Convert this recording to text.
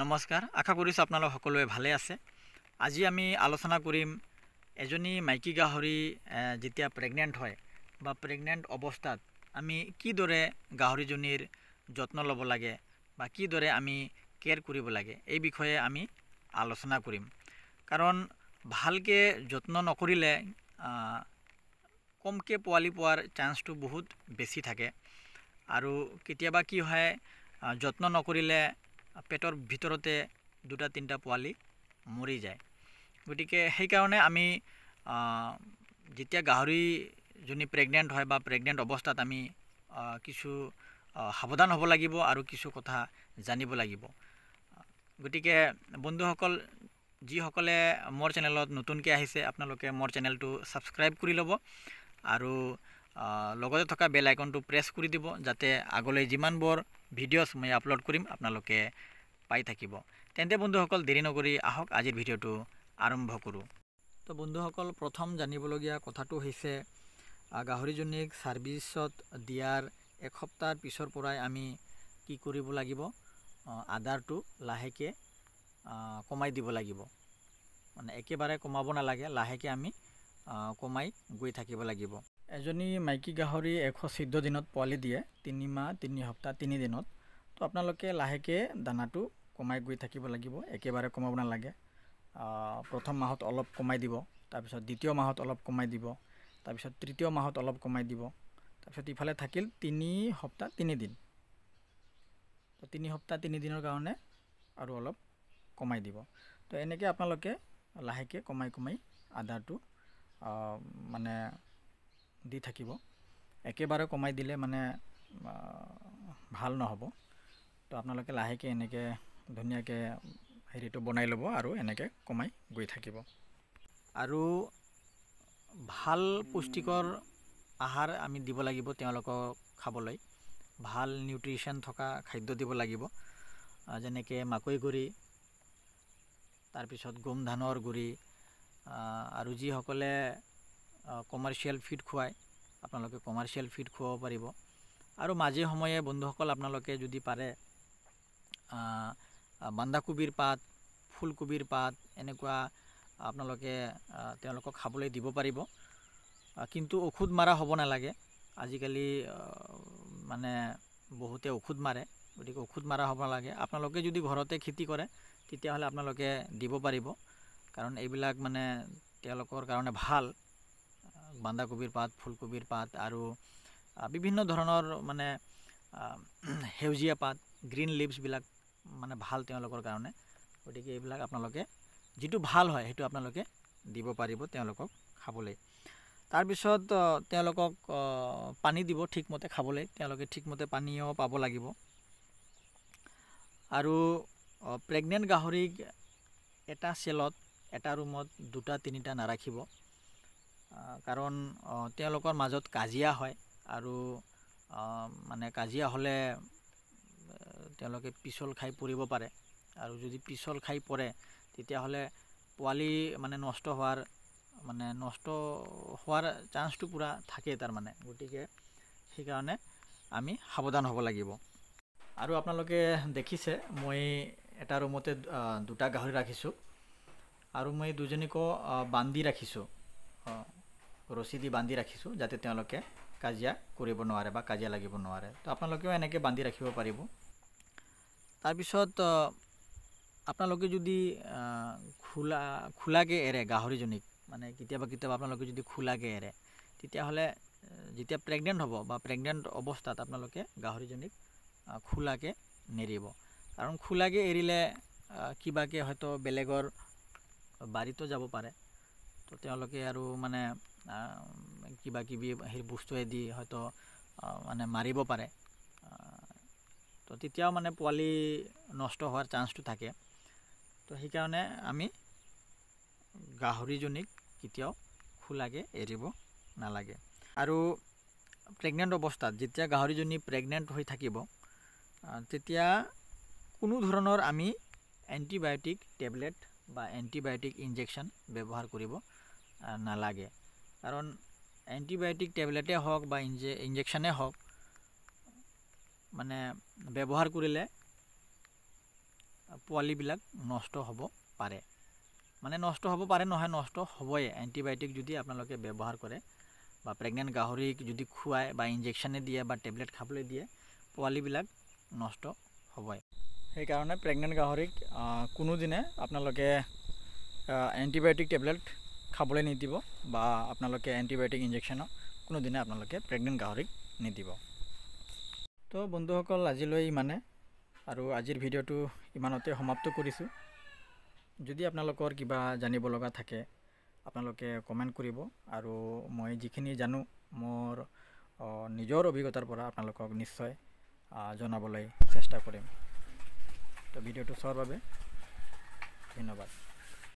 নমস্কাৰ আশা কৰিছোঁ আপোনালোক সকলোৱে ভালে আছে আজি আমি আলোচনা কৰিম এজনী মাইকী গাহৰি যেতিয়া প্ৰেগনেণ্ট হয় বা প্ৰেগনেণ্ট অৱস্থাত আমি কিদৰে গাহৰিজনীৰ যত্ন ল'ব লাগে বা কিদৰে আমি কেয়াৰ কৰিব লাগে এই বিষয়ে আমি আলোচনা কৰিম কাৰণ ভালকৈ যত্ন নকৰিলে কমকৈ পোৱালি পোৱাৰ চান্সটো বহুত বেছি থাকে আৰু কেতিয়াবা কি হয় যত্ন নকৰিলে পেটৰ ভিতৰতে দুটা তিনিটা পোৱালি মৰি যায় গতিকে সেইকাৰণে আমি যেতিয়া গাহৰিজনী প্ৰেগনেণ্ট হয় বা প্ৰেগনেণ্ট অৱস্থাত আমি কিছু সাৱধান হ'ব লাগিব আৰু কিছু কথা জানিব লাগিব গতিকে বন্ধুসকল যিসকলে মোৰ চেনেলত নতুনকৈ আহিছে আপোনালোকে মোৰ চেনেলটো ছাবস্ক্ৰাইব কৰি ল'ব আৰু লগতে থকা বেল আইকনটো প্ৰেছ কৰি দিব যাতে আগলৈ যিমানবোৰ ভিডিঅ'ছ মই আপলোড কৰিম আপোনালোকে পাই থাকিব তেন্তে বন্ধুসকল দেৰি নকৰি আহক আজিৰ ভিডিঅ'টো আৰম্ভ কৰোঁ তো বন্ধুসকল প্ৰথম জানিবলগীয়া কথাটো হৈছে গাহৰিজনীক ছাৰ্ভিছত দিয়াৰ এসপ্তাহৰ পিছৰ পৰাই আমি কি কৰিব লাগিব আদাৰটো লাহেকৈ কমাই দিব লাগিব মানে একেবাৰে কমাব নালাগে লাহেকৈ আমি কমাই গৈ থাকিব লাগিব এজনী মাইকী গাহৰি এশ চৈধ্য দিনত পোৱালি দিয়ে তিনিমাহ তিনি সপ্তাহ তিনিদিনত তো আপোনালোকে লাহেকৈ দানাটো কমাই গৈ থাকিব লাগিব একেবাৰে কমাব নালাগে প্ৰথম মাহত অলপ কমাই দিব তাৰপিছত দ্বিতীয় মাহত অলপ কমাই দিব তাৰপিছত তৃতীয় মাহত অলপ কমাই দিব তাৰপিছত ইফালে থাকিল তিনি সপ্তাহ তিনিদিন তো তিনি সপ্তাহ তিনিদিনৰ কাৰণে আৰু অলপ কমাই দিব তো এনেকৈ আপোনালোকে লাহেকৈ কমাই কমাই আদাটো মানে দি থাকিব একেবাৰে কমাই দিলে মানে ভাল নহ'ব তো আপোনালোকে লাহেকৈ এনেকৈ ধুনীয়াকৈ হেৰিটো বনাই ল'ব আৰু এনেকৈ কমাই গৈ থাকিব আৰু ভাল পুষ্টিকৰ আহাৰ আমি দিব লাগিব তেওঁলোকক খাবলৈ ভাল নিউট্ৰিশ্যন থকা খাদ্য দিব লাগিব যেনেকৈ মাকৈ গুড়ি তাৰপিছত গোম ধানৰ গুড়ি আৰু যিসকলে কমাৰ্চিয়েল ফিড খুৱায় আপোনালোকে কমাৰ্চিয়েল ফিড খুৱাব পাৰিব আৰু মাজে সময়ে বন্ধুসকল আপোনালোকে যদি পাৰে বান্ধাকবিৰ পাত ফুলকবিৰ পাত এনেকুৱা আপোনালোকে তেওঁলোকক খাবলৈ দিব পাৰিব কিন্তু ঔষধ মাৰা হ'ব নালাগে আজিকালি মানে বহুতে ঔষধ মাৰে গতিকে ঔষধ মাৰা হ'ব নালাগে আপোনালোকে যদি ঘৰতে খেতি কৰে তেতিয়াহ'লে আপোনালোকে দিব পাৰিব কাৰণ এইবিলাক মানে তেওঁলোকৰ কাৰণে ভাল বান্ধাকবিৰ পাত ফুলকবিৰ পাত আৰু বিভিন্ন ধৰণৰ মানে সেউজীয়া পাত গ্ৰীণ লিভছবিলাক মানে ভাল তেওঁলোকৰ কাৰণে গতিকে এইবিলাক আপোনালোকে যিটো ভাল হয় সেইটো আপোনালোকে দিব পাৰিব তেওঁলোকক খাবলৈ তাৰপিছত তেওঁলোকক পানী দিব ঠিকমতে খাবলৈ তেওঁলোকে ঠিকমতে পানীও পাব লাগিব আৰু প্ৰেগনেণ্ট গাহৰিক এটা চেলত এটা ৰুমত দুটা তিনিটা নাৰাখিব কাৰণ তেওঁলোকৰ মাজত কাজিয়া হয় আৰু মানে কাজিয়া হ'লে তেওঁলোকে পিছল খাই পৰিব পাৰে আৰু যদি পিছল খাই পৰে তেতিয়াহ'লে পোৱালি মানে নষ্ট হোৱাৰ মানে নষ্ট হোৱাৰ চান্সটো পূৰা থাকে তাৰমানে গতিকে সেইকাৰণে আমি সাৱধান হ'ব লাগিব আৰু আপোনালোকে দেখিছে মই এটা ৰুমতে দুটা গাহৰি ৰাখিছোঁ আৰু মই দুজনীকো বান্ধি ৰাখিছোঁ ৰছী দি বান্ধি ৰাখিছোঁ যাতে তেওঁলোকে কাজিয়া কৰিব নোৱাৰে বা কাজিয়া লাগিব নোৱাৰে তো আপোনালোকেও এনেকৈ বান্ধি ৰাখিব পাৰিব তাৰপিছত আপোনালোকে যদি খোলা খোলাকৈ এৰে গাহৰিজনীক মানে কেতিয়াবা কেতিয়াবা আপোনালোকে যদি খোলাকৈ এৰে তেতিয়াহ'লে যেতিয়া প্ৰেগনেণ্ট হ'ব বা প্ৰেগনেণ্ট অৱস্থাত আপোনালোকে গাহৰিজনীক খোলাকৈ নেৰিব কাৰণ খোলাকৈ এৰিলে কিবাকৈ হয়তো বেলেগৰ বাৰীতো যাব পাৰে তেওঁলোকে আৰু মানে কিবা কিবি সেই বস্তুৱে দি হয়তো মানে মাৰিব পাৰে তো তেতিয়াও মানে পোৱালি নষ্ট হোৱাৰ চান্সটো থাকে তো সেইকাৰণে আমি গাহৰিজনীক কেতিয়াও খোলাকৈ এৰিব নালাগে আৰু প্ৰেগনেণ্ট অৱস্থাত যেতিয়া গাহৰিজনী প্ৰেগনেণ্ট হৈ থাকিব তেতিয়া কোনো ধৰণৰ আমি এণ্টিবায়'টিক টেবলেট বা এণ্টিবায়'টিক ইনজেকশ্যন ব্যৱহাৰ কৰিব নালাগে কাৰণ এণ্টিবায়'টিক টেবলেটেই হওক বা ইনজে ইঞ্জেকশ্যনে হওক মানে ব্যৱহাৰ কৰিলে পোৱালিবিলাক নষ্ট হ'ব পাৰে মানে নষ্ট হ'ব পাৰে নহয় নষ্ট হ'বই এণ্টিবায়'টিক যদি আপোনালোকে ব্যৱহাৰ কৰে বা প্ৰেগনেণ্ট গাহৰিক যদি খুৱায় বা ইনজেকশ্যনে দিয়ে বা টেবলেট খাবলৈ দিয়ে পোৱালিবিলাক নষ্ট হ'বই সেইকাৰণে প্ৰেগনেণ্ট গাহৰিক কোনোদিনে আপোনালোকে এণ্টিবায়'টিক টেবলেট খাবলৈ নিদিব বা আপোনালোকে এণ্টিবায়'টিক ইনজেকশ্যনক কোনোদিনে আপোনালোকে প্ৰেগনেণ্ট গাহৰিক নিদিব তো বন্ধুসকল আজিলৈ ইমানে আৰু আজিৰ ভিডিঅ'টো ইমানতে সমাপ্ত কৰিছোঁ যদি আপোনালোকৰ কিবা জানিব লগা থাকে আপোনালোকে কমেণ্ট কৰিব আৰু মই যিখিনি জানো মোৰ নিজৰ অভিজ্ঞতাৰ পৰা আপোনালোকক নিশ্চয় জনাবলৈ চেষ্টা কৰিম তো ভিডিঅ'টো চোৱাৰ বাবে ধন্যবাদ